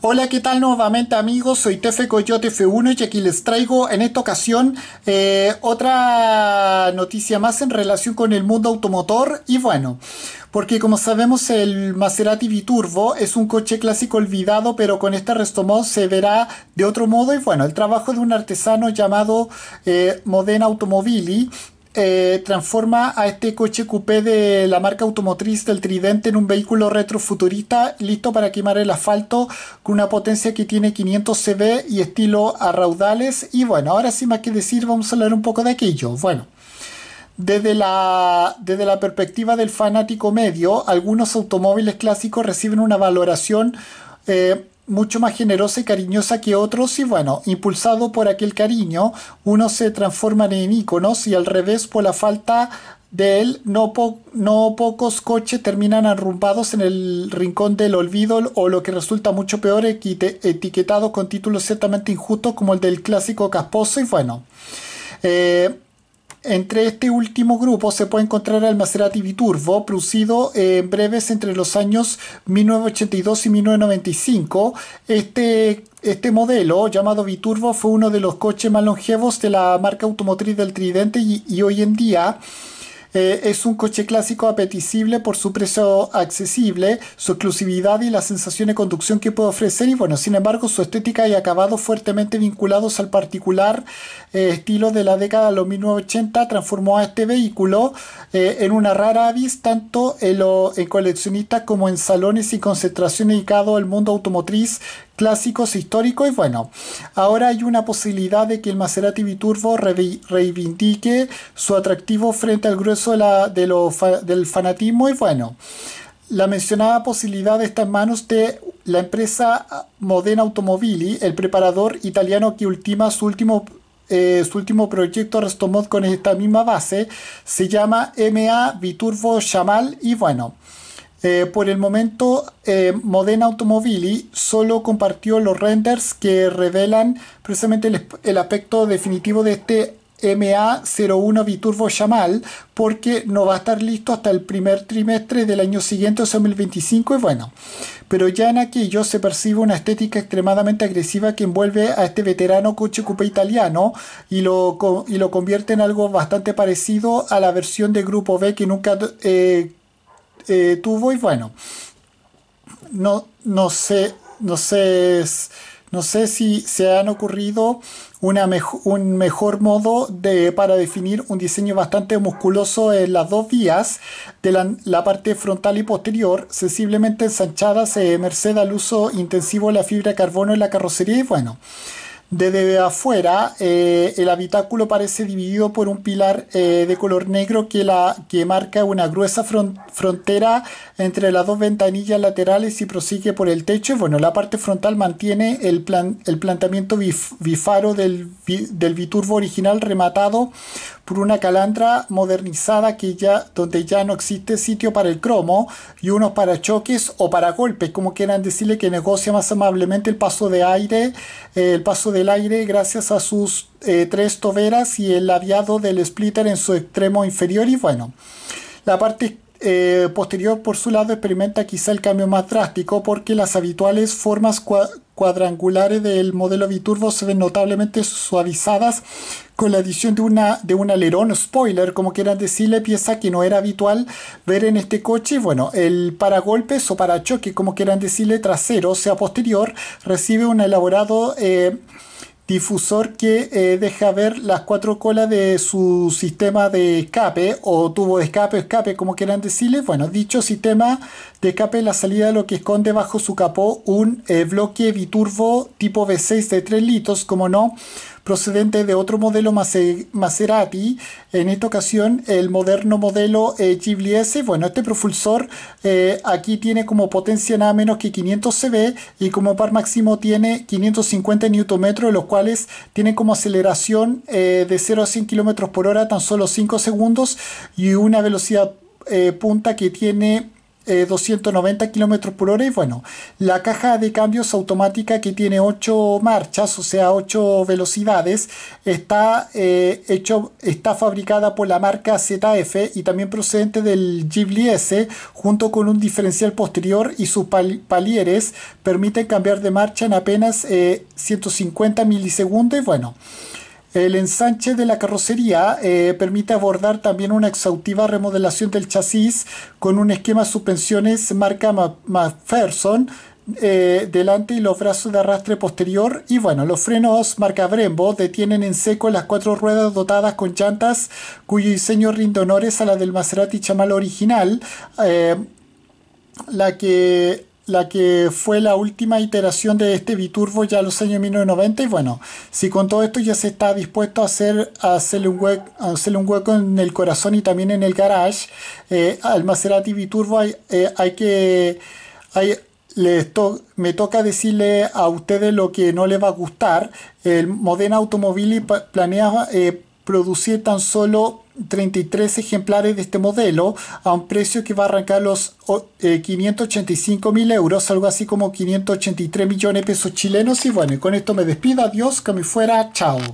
Hola, ¿qué tal nuevamente amigos? Soy Tefe Coyote F1 y aquí les traigo en esta ocasión eh, otra noticia más en relación con el mundo automotor y bueno, porque como sabemos el Maserati Biturbo es un coche clásico olvidado pero con este restomod se verá de otro modo y bueno, el trabajo de un artesano llamado eh, Modena Automobili eh, transforma a este coche coupé de la marca automotriz del Tridente en un vehículo retrofuturista listo para quemar el asfalto con una potencia que tiene 500 CV y estilo a raudales. Y bueno, ahora sí más que decir, vamos a hablar un poco de aquello. Bueno. Desde la, desde la perspectiva del fanático medio, algunos automóviles clásicos reciben una valoración eh, mucho más generosa y cariñosa que otros y bueno, impulsado por aquel cariño, unos se transforman en íconos y al revés por la falta de él, no, pocos coches terminan arrumbados en el rincón del olvido o lo que resulta mucho peor etiquetados con títulos ciertamente injustos como el del clásico casposo y bueno. Eh, entre este último grupo se puede encontrar el Maserati Biturbo, producido eh, en breves entre los años 1982 y 1995. Este, este modelo, llamado Biturbo, fue uno de los coches más longevos de la marca automotriz del Tridente y, y hoy en día eh, es un coche clásico apetecible por su precio accesible, su exclusividad y la sensación de conducción que puede ofrecer y bueno, sin embargo su estética y acabado fuertemente vinculados al particular eh, estilo de la década de los 1980 transformó a este vehículo eh, en una rara avis tanto en, lo, coleccionistas como en salones y concentración dedicado al mundo automotriz clásicos históricos. Y bueno, ahora hay una posibilidad de que el Maserati Biturbo reivindique su atractivo frente al grueso de del fanatismo. Y bueno, la mencionada posibilidad está en manos de la empresa Modena Automobili, el preparador italiano que ultima su último eh, su último proyecto Restomod con esta misma base se llama MA Biturbo Shamal y bueno eh, por el momento, eh, Modena Automobili solo compartió los renders que revelan precisamente el, aspecto definitivo de este MA01 Biturbo Yamal porque no va a estar listo hasta el primer trimestre del año siguiente, o sea, 2025, y bueno. Pero ya en aquello se percibe una estética extremadamente agresiva que envuelve a este veterano coche coupé italiano y lo, y lo convierte en algo bastante parecido a la versión de Grupo B que nunca eh, eh, tuvo y bueno, no, no sé, no sé, no sé si se han ocurrido una un mejor modo de, para definir un diseño bastante musculoso en las dos vías de la, parte frontal y posterior, sensiblemente ensanchadas se eh, merced al uso intensivo de la fibra de carbono en la carrocería y bueno. Desde afuera, eh, el habitáculo parece dividido por un pilar eh, de color negro que, la, que marca una gruesa frontera entre las dos ventanillas laterales y prosigue por el techo. Bueno, la parte frontal mantiene el, plan, el planteamiento bifaro del, del biturbo original rematado por una calandra modernizada que ya, donde ya no existe sitio para el cromo y unos para choques o para golpes, como quieran decirle que negocia más amablemente el paso de aire, eh, el paso del aire gracias a sus eh, tres toberas y el labiado del splitter en su extremo inferior y bueno, la parte eh, posterior por su lado experimenta quizá el cambio más drástico porque las habituales formas cuadrangulares del modelo biturbo se ven notablemente suavizadas con la adición de, una, de un alerón spoiler, como quieran decirle, pieza que no era habitual ver en este coche. Bueno, el paragolpes o choque como quieran decirle, trasero, o sea posterior, recibe un elaborado... Eh, difusor que eh, deja ver las cuatro colas de su sistema de escape o tubo de escape o escape como quieran decirle bueno dicho sistema de escape la salida de lo que esconde bajo su capó un eh, bloque biturbo tipo V6 de 3 litros como no procedente de otro modelo Maserati, en esta ocasión el moderno modelo eh, Ghibli S. Bueno, este propulsor eh, aquí tiene como potencia nada menos que 500 CV y como par máximo tiene 550 Nm, los cuales tiene como aceleración eh, de 0 a 100 km por hora tan solo 5 segundos y una velocidad punta que tiene 290 eh, kilómetros por hora. Y bueno, la caja de cambios automática que tiene 8 marchas, o sea, 8 velocidades, está, eh, hecho, está fabricada por la marca ZF y también procedente del Ghibli S, junto con un diferencial posterior y sus palieres, permiten cambiar de marcha en apenas 150 eh, milisegundos. Y bueno. El ensanche de la carrocería eh, permite abordar también una exhaustiva remodelación del chasis con un esquema de suspensiones marca McPherson eh, delante y los brazos de arrastre posterior y bueno, los frenos marca Brembo detienen en seco las cuatro ruedas dotadas con llantas cuyo diseño rinde honores a la del Maserati Chamal original. Eh, la que la que fue la última iteración de este biturbo ya los años 1990 y bueno, si con todo esto ya se está dispuesto a, hacer, a hacerle, un hueco, un hueco en el corazón y también en el garage eh, al Maserati biturbo hay, eh, que hay, me toca decirle a ustedes lo que no les va a gustar el Modena Automobili planeaba eh, producir tan solo 33 ejemplares de este modelo a un precio que va a arrancar los 585 eh, mil euros, algo así como 583 millones de pesos chilenos. Y bueno, con esto me despido, adiós, que me fuera, chao.